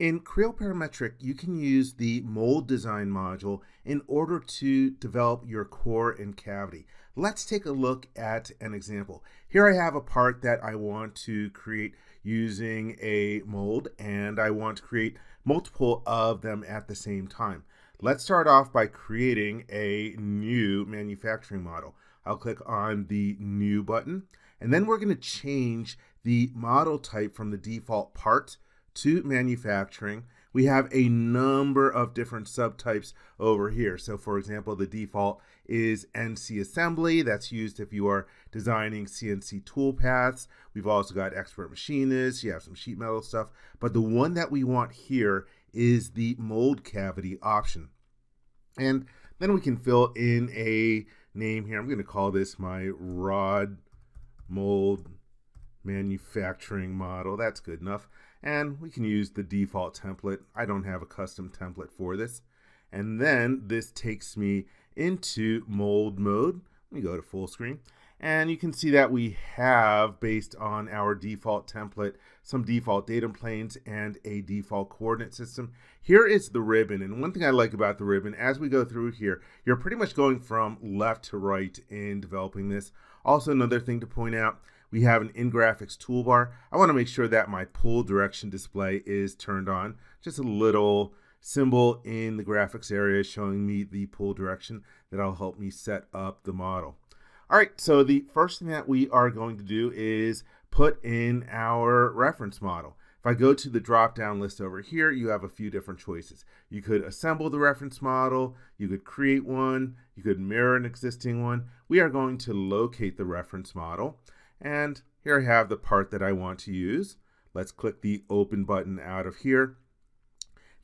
In Creo Parametric, you can use the mold design module in order to develop your core and cavity. Let's take a look at an example. Here I have a part that I want to create using a mold and I want to create multiple of them at the same time. Let's start off by creating a new manufacturing model. I'll click on the new button and then we're going to change the model type from the default part to manufacturing, we have a number of different subtypes over here. So for example, the default is NC assembly. That's used if you are designing CNC toolpaths. We've also got expert machinists. You have some sheet metal stuff. But the one that we want here is the mold cavity option. And then we can fill in a name here. I'm going to call this my rod mold manufacturing model. That's good enough and we can use the default template. I don't have a custom template for this. And then this takes me into mold mode. Let me go to full screen. And you can see that we have, based on our default template, some default datum planes and a default coordinate system. Here is the ribbon. And one thing I like about the ribbon, as we go through here, you're pretty much going from left to right in developing this. Also, another thing to point out, we have an in-graphics toolbar. I want to make sure that my pull direction display is turned on. Just a little symbol in the graphics area showing me the pull direction that'll help me set up the model. All right, so the first thing that we are going to do is put in our reference model. If I go to the drop-down list over here, you have a few different choices. You could assemble the reference model, you could create one, you could mirror an existing one. We are going to locate the reference model. And here I have the part that I want to use. Let's click the open button out of here.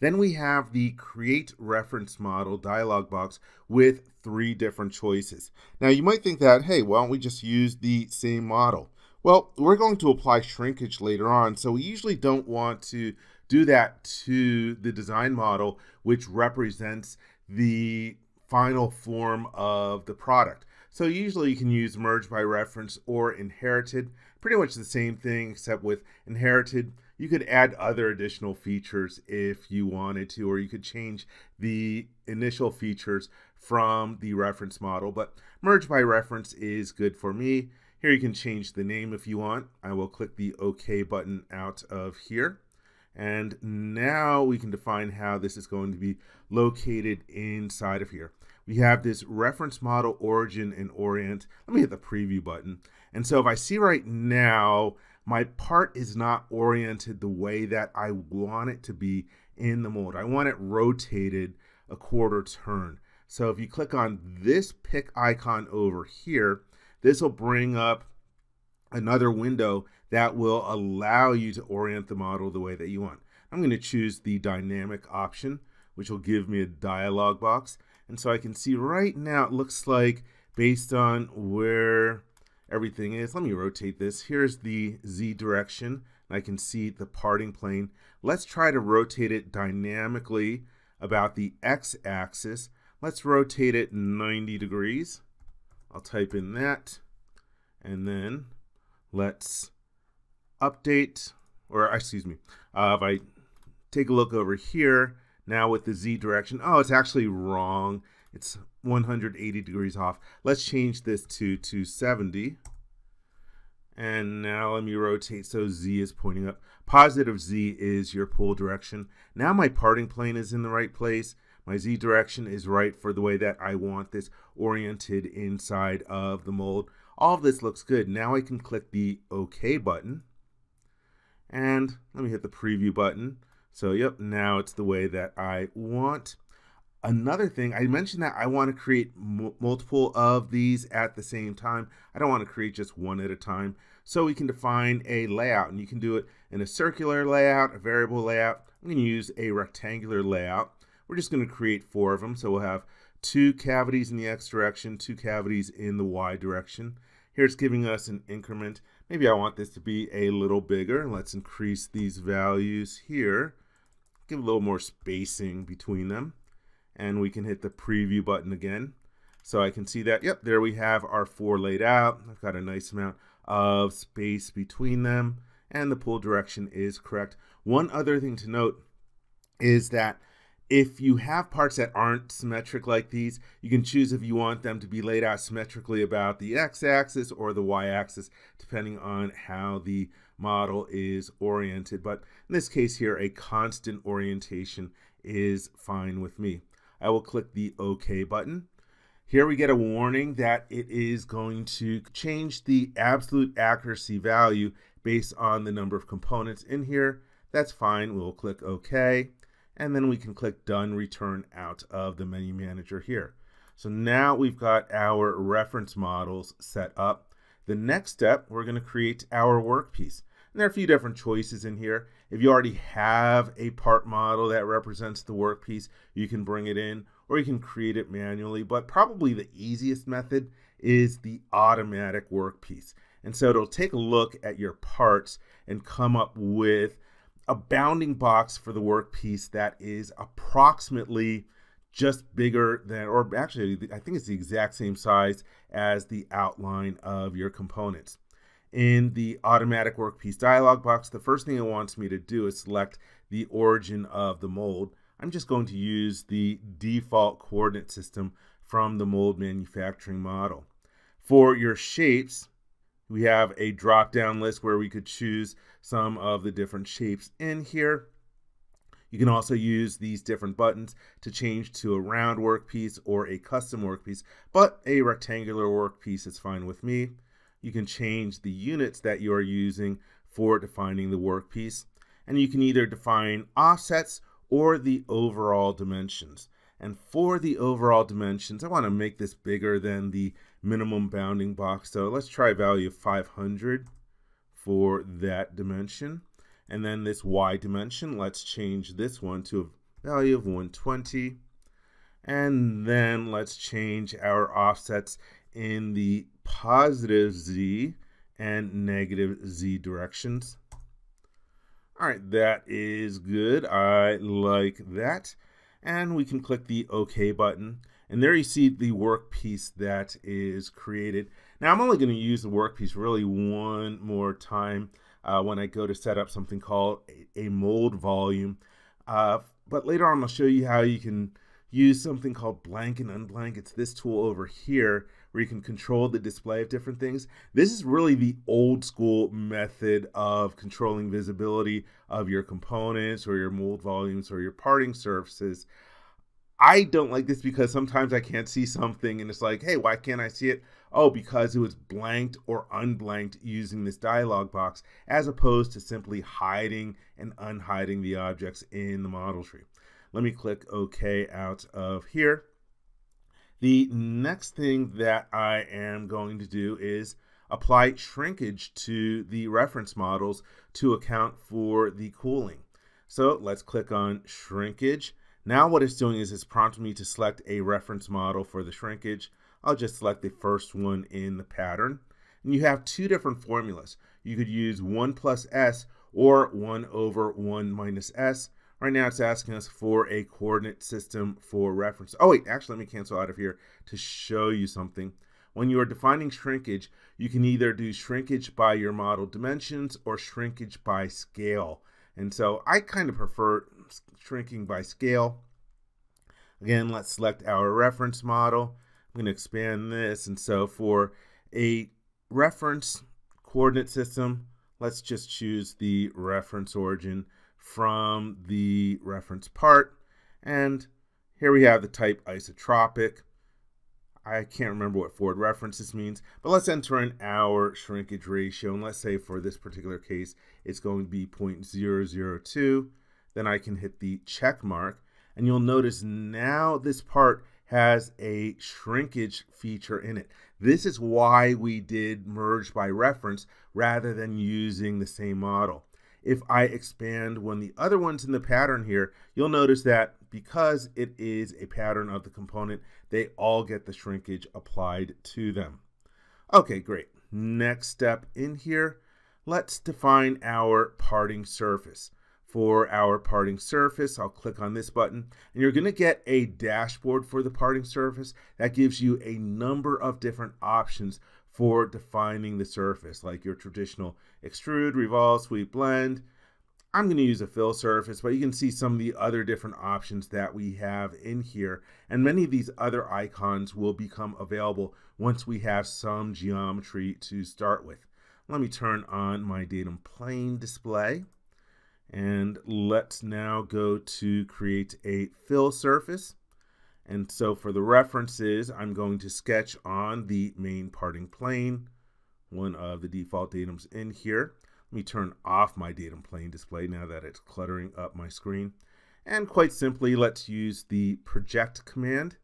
Then we have the create reference model dialog box with three different choices. Now you might think that, hey, why don't we just use the same model? Well, we're going to apply shrinkage later on, so we usually don't want to do that to the design model, which represents the final form of the product. So usually you can use merge by reference or inherited, pretty much the same thing except with inherited, you could add other additional features if you wanted to, or you could change the initial features from the reference model, but merge by reference is good for me. Here you can change the name if you want. I will click the OK button out of here. And now we can define how this is going to be located inside of here we have this reference model origin and orient. Let me hit the preview button. And so if I see right now, my part is not oriented the way that I want it to be in the mold. I want it rotated a quarter turn. So if you click on this pick icon over here, this will bring up another window that will allow you to orient the model the way that you want. I'm going to choose the dynamic option which will give me a dialog box. And so I can see right now it looks like based on where everything is, let me rotate this. Here's the Z direction. And I can see the parting plane. Let's try to rotate it dynamically about the X axis. Let's rotate it 90 degrees. I'll type in that and then let's update or excuse me uh, if I take a look over here now with the Z direction, oh, it's actually wrong. It's 180 degrees off. Let's change this to 270. And now let me rotate so Z is pointing up. Positive Z is your pull direction. Now my parting plane is in the right place. My Z direction is right for the way that I want this oriented inside of the mold. All of this looks good. Now I can click the OK button. And let me hit the preview button. So yep, now it's the way that I want. Another thing, I mentioned that I want to create multiple of these at the same time. I don't want to create just one at a time. So we can define a layout and you can do it in a circular layout, a variable layout. I'm going to use a rectangular layout. We're just going to create four of them. So we'll have two cavities in the X direction, two cavities in the Y direction. Here it's giving us an increment. Maybe I want this to be a little bigger. Let's increase these values here give a little more spacing between them. And we can hit the preview button again. So I can see that, yep, there we have our four laid out. I've got a nice amount of space between them and the pull direction is correct. One other thing to note is that if you have parts that aren't symmetric like these, you can choose if you want them to be laid out symmetrically about the x-axis or the y-axis, depending on how the model is oriented. But in this case here, a constant orientation is fine with me. I will click the OK button. Here we get a warning that it is going to change the absolute accuracy value based on the number of components in here. That's fine. We'll click OK and then we can click done return out of the menu manager here. So now we've got our reference models set up. The next step, we're going to create our work piece. And there are a few different choices in here. If you already have a part model that represents the work piece, you can bring it in or you can create it manually. But probably the easiest method is the automatic work piece. And so it'll take a look at your parts and come up with a bounding box for the workpiece that is approximately just bigger than, or actually, I think it's the exact same size as the outline of your components. In the automatic workpiece dialog box, the first thing it wants me to do is select the origin of the mold. I'm just going to use the default coordinate system from the mold manufacturing model. For your shapes, we have a drop down list where we could choose some of the different shapes in here. You can also use these different buttons to change to a round workpiece or a custom workpiece, but a rectangular workpiece is fine with me. You can change the units that you are using for defining the workpiece, and you can either define offsets or the overall dimensions. And for the overall dimensions, I want to make this bigger than the minimum bounding box. So let's try a value of 500 for that dimension. And then this y dimension, let's change this one to a value of 120. And then let's change our offsets in the positive z and negative z directions. All right, that is good. I like that. And we can click the OK button. And there you see the workpiece that is created. Now I'm only going to use the workpiece really one more time uh, when I go to set up something called a, a mold volume. Uh, but later on I'll show you how you can use something called blank and unblank. It's this tool over here where you can control the display of different things. This is really the old school method of controlling visibility of your components or your mold volumes or your parting surfaces. I don't like this because sometimes I can't see something and it's like, hey, why can't I see it? Oh, because it was blanked or unblanked using this dialog box as opposed to simply hiding and unhiding the objects in the model tree. Let me click OK out of here. The next thing that I am going to do is apply shrinkage to the reference models to account for the cooling. So let's click on shrinkage. Now what it's doing is it's prompting me to select a reference model for the shrinkage. I'll just select the first one in the pattern. And you have two different formulas. You could use 1 plus s or 1 over 1 minus s. Right now it's asking us for a coordinate system for reference. Oh wait, actually let me cancel out of here to show you something. When you are defining shrinkage, you can either do shrinkage by your model dimensions or shrinkage by scale. And so I kind of prefer shrinking by scale. Again, let's select our reference model. I'm going to expand this. And so for a reference coordinate system, let's just choose the reference origin from the reference part. And here we have the type isotropic. I can't remember what forward references means, but let's enter in our shrinkage ratio. And let's say for this particular case, it's going to be 0.002. Then I can hit the check mark and you'll notice now this part has a shrinkage feature in it. This is why we did merge by reference rather than using the same model. If I expand one of the other ones in the pattern here, you'll notice that because it is a pattern of the component, they all get the shrinkage applied to them. Okay, great. Next step in here, let's define our parting surface for our parting surface. I'll click on this button and you're going to get a dashboard for the parting surface that gives you a number of different options for defining the surface like your traditional extrude, revolve, sweep, blend. I'm going to use a fill surface, but you can see some of the other different options that we have in here. And many of these other icons will become available once we have some geometry to start with. Let me turn on my datum plane display. And let's now go to create a fill surface. And so for the references, I'm going to sketch on the main parting plane, one of the default datums in here. Let me turn off my datum plane display now that it's cluttering up my screen. And quite simply, let's use the project command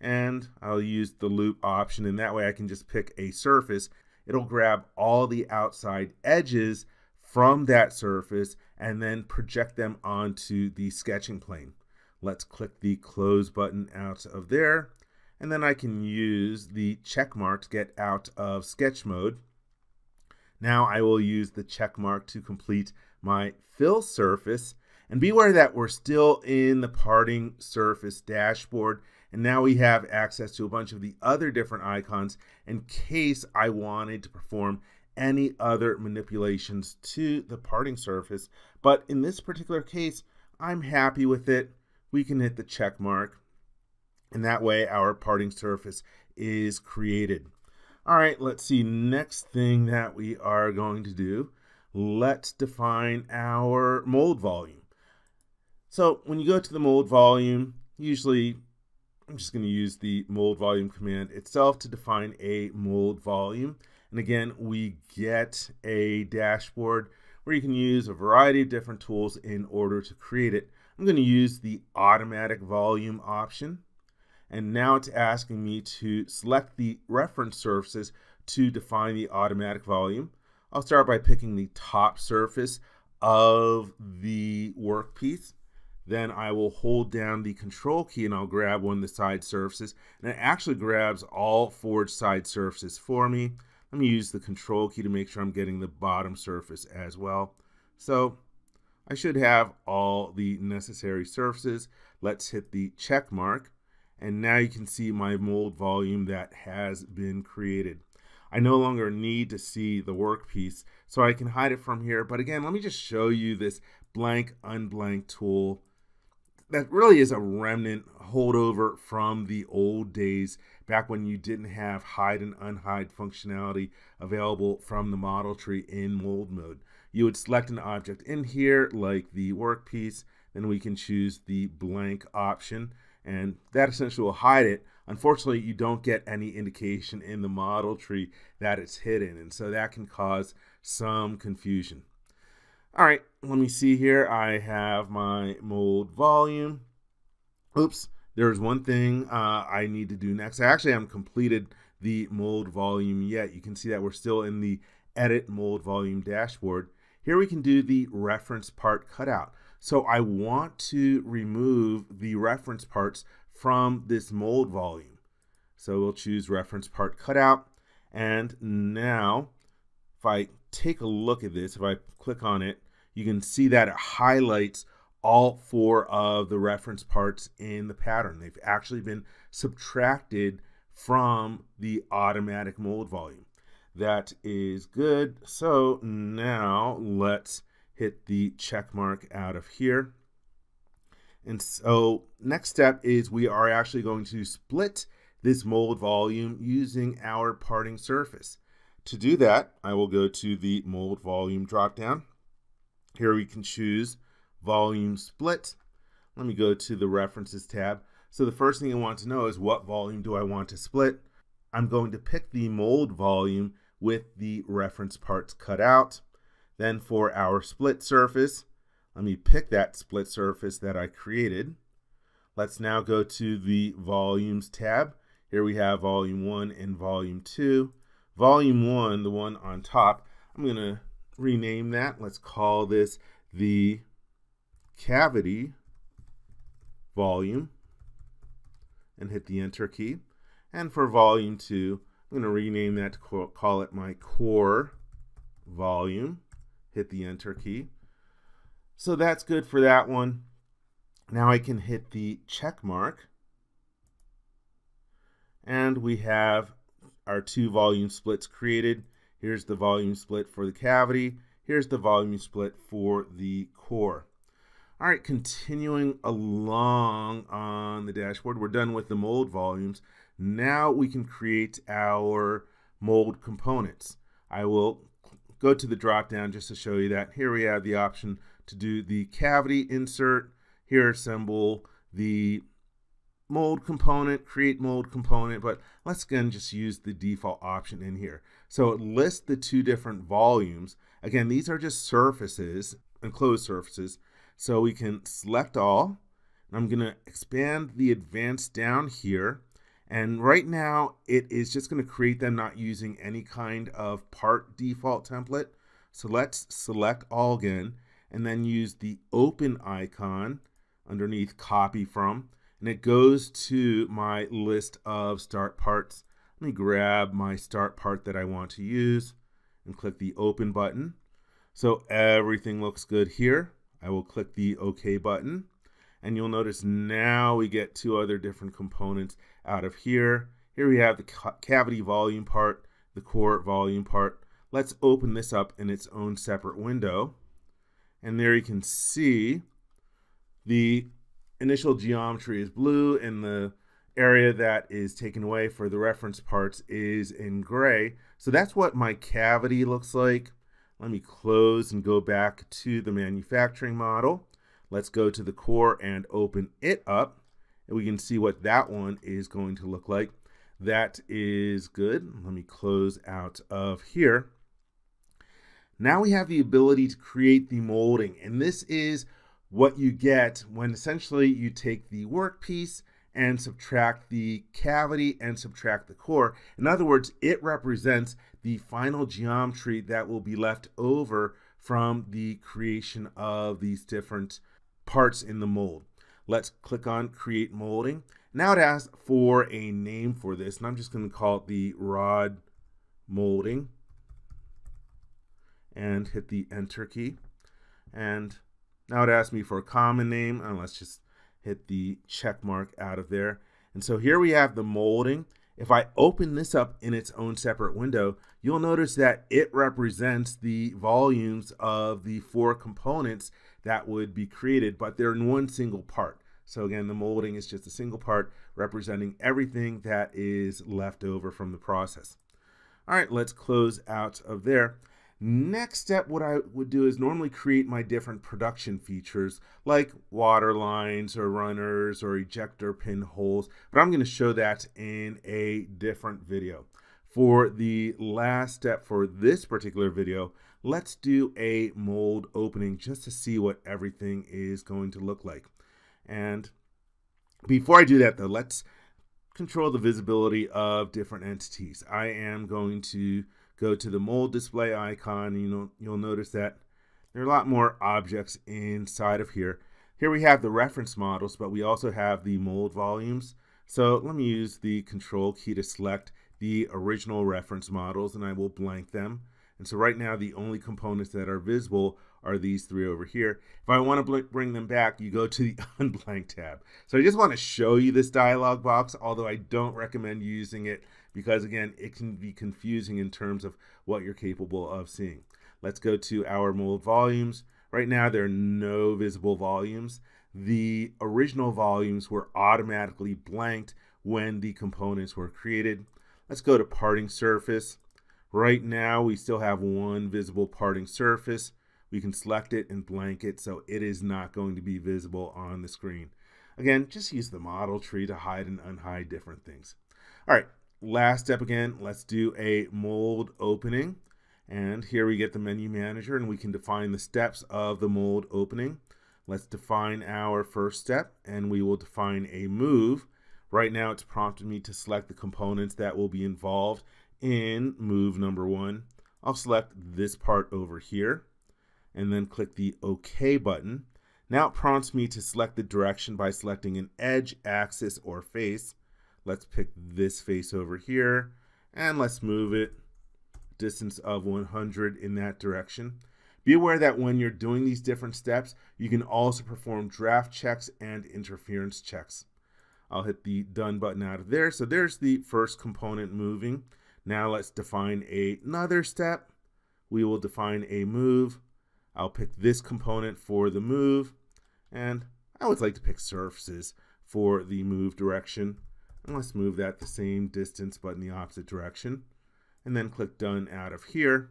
and I'll use the loop option and that way I can just pick a surface. It'll grab all the outside edges from that surface and then project them onto the sketching plane. Let's click the close button out of there. And then I can use the check mark to get out of sketch mode. Now I will use the check mark to complete my fill surface. And beware that we're still in the parting surface dashboard. And now we have access to a bunch of the other different icons in case I wanted to perform any other manipulations to the parting surface. But in this particular case, I'm happy with it. We can hit the check mark. And that way our parting surface is created. All right, let's see. Next thing that we are going to do, let's define our mold volume. So when you go to the mold volume, usually I'm just going to use the mold volume command itself to define a mold volume. And again, we get a dashboard where you can use a variety of different tools in order to create it. I'm going to use the automatic volume option. And now it's asking me to select the reference surfaces to define the automatic volume. I'll start by picking the top surface of the workpiece. Then I will hold down the control key and I'll grab one of the side surfaces. And it actually grabs all four side surfaces for me. I'm going to use the control key to make sure I'm getting the bottom surface as well. So I should have all the necessary surfaces. Let's hit the check mark. And now you can see my mold volume that has been created. I no longer need to see the workpiece, so I can hide it from here. But again, let me just show you this blank unblank tool that really is a remnant holdover from the old days back when you didn't have hide and unhide functionality available from the model tree in mold mode. You would select an object in here like the workpiece, then we can choose the blank option and that essentially will hide it. Unfortunately, you don't get any indication in the model tree that it's hidden and so that can cause some confusion. All right, let me see here. I have my mold volume. Oops, there's one thing uh, I need to do next. I actually haven't completed the mold volume yet. You can see that we're still in the edit mold volume dashboard. Here we can do the reference part cutout. So I want to remove the reference parts from this mold volume. So we'll choose reference part cutout. And now if I take a look at this. If I click on it, you can see that it highlights all four of the reference parts in the pattern. They've actually been subtracted from the automatic mold volume. That is good. So now let's hit the check mark out of here. And so next step is we are actually going to split this mold volume using our parting surface. To do that, I will go to the mold volume dropdown. Here we can choose volume split. Let me go to the references tab. So the first thing I want to know is what volume do I want to split? I'm going to pick the mold volume with the reference parts cut out. Then for our split surface, let me pick that split surface that I created. Let's now go to the volumes tab. Here we have volume one and volume two volume one, the one on top. I'm going to rename that. Let's call this the cavity volume and hit the enter key. And for volume two, I'm going to rename that to call it my core volume. Hit the enter key. So that's good for that one. Now I can hit the check mark. And we have our two volume splits created. Here's the volume split for the cavity. Here's the volume split for the core. All right, continuing along on the dashboard, we're done with the mold volumes. Now we can create our mold components. I will go to the drop down just to show you that. Here we have the option to do the cavity insert, here assemble the mold component, create mold component, but let's again just use the default option in here. So it lists the two different volumes. Again, these are just surfaces, enclosed surfaces. So we can select all. I'm going to expand the advanced down here. And right now it is just going to create them not using any kind of part default template. So let's select all again and then use the open icon underneath copy from and it goes to my list of start parts. Let me grab my start part that I want to use and click the open button. So everything looks good here. I will click the OK button and you'll notice now we get two other different components out of here. Here we have the ca cavity volume part, the core volume part. Let's open this up in its own separate window. And there you can see the initial geometry is blue and the area that is taken away for the reference parts is in gray. So that's what my cavity looks like. Let me close and go back to the manufacturing model. Let's go to the core and open it up. And we can see what that one is going to look like. That is good. Let me close out of here. Now we have the ability to create the molding. And this is what you get when essentially you take the work piece and subtract the cavity and subtract the core. In other words, it represents the final geometry that will be left over from the creation of these different parts in the mold. Let's click on create molding. Now it asks for a name for this and I'm just going to call it the rod molding and hit the enter key and now it asks me for a common name, and let's just hit the check mark out of there. And so here we have the molding. If I open this up in its own separate window, you'll notice that it represents the volumes of the four components that would be created, but they're in one single part. So again, the molding is just a single part representing everything that is left over from the process. All right, let's close out of there. Next step, what I would do is normally create my different production features like water lines or runners or ejector pinholes, but I'm gonna show that in a different video. For the last step for this particular video, let's do a mold opening just to see what everything is going to look like. And before I do that though, let's control the visibility of different entities. I am going to go to the mold display icon, you know, you'll notice that there are a lot more objects inside of here. Here we have the reference models, but we also have the mold volumes. So let me use the control key to select the original reference models and I will blank them. And so right now the only components that are visible are these three over here. If I want to bring them back, you go to the unblank tab. So I just want to show you this dialog box, although I don't recommend using it because again, it can be confusing in terms of what you're capable of seeing. Let's go to our mold volumes. Right now, there are no visible volumes. The original volumes were automatically blanked when the components were created. Let's go to parting surface. Right now, we still have one visible parting surface. We can select it and blank it, so it is not going to be visible on the screen. Again, just use the model tree to hide and unhide different things. All right, last step again, let's do a mold opening. And here we get the menu manager and we can define the steps of the mold opening. Let's define our first step and we will define a move. Right now it's prompted me to select the components that will be involved in move number one. I'll select this part over here and then click the OK button. Now it prompts me to select the direction by selecting an edge, axis, or face. Let's pick this face over here and let's move it distance of 100 in that direction. Be aware that when you're doing these different steps, you can also perform draft checks and interference checks. I'll hit the done button out of there. So there's the first component moving. Now let's define another step. We will define a move. I'll pick this component for the move. And I always like to pick surfaces for the move direction and let's move that the same distance but in the opposite direction and then click done out of here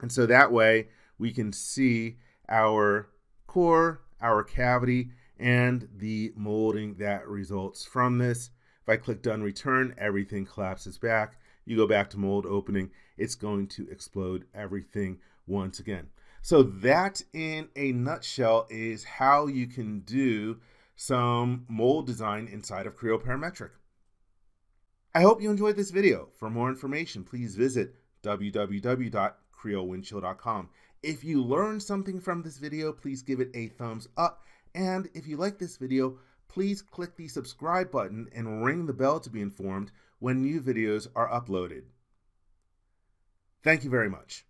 and so that way we can see our core our cavity and the molding that results from this if I click done return everything collapses back you go back to mold opening it's going to explode everything once again so that in a nutshell is how you can do some mold design inside of Creo Parametric. I hope you enjoyed this video. For more information, please visit www.creowindchill.com. If you learned something from this video, please give it a thumbs up. And if you like this video, please click the subscribe button and ring the bell to be informed when new videos are uploaded. Thank you very much.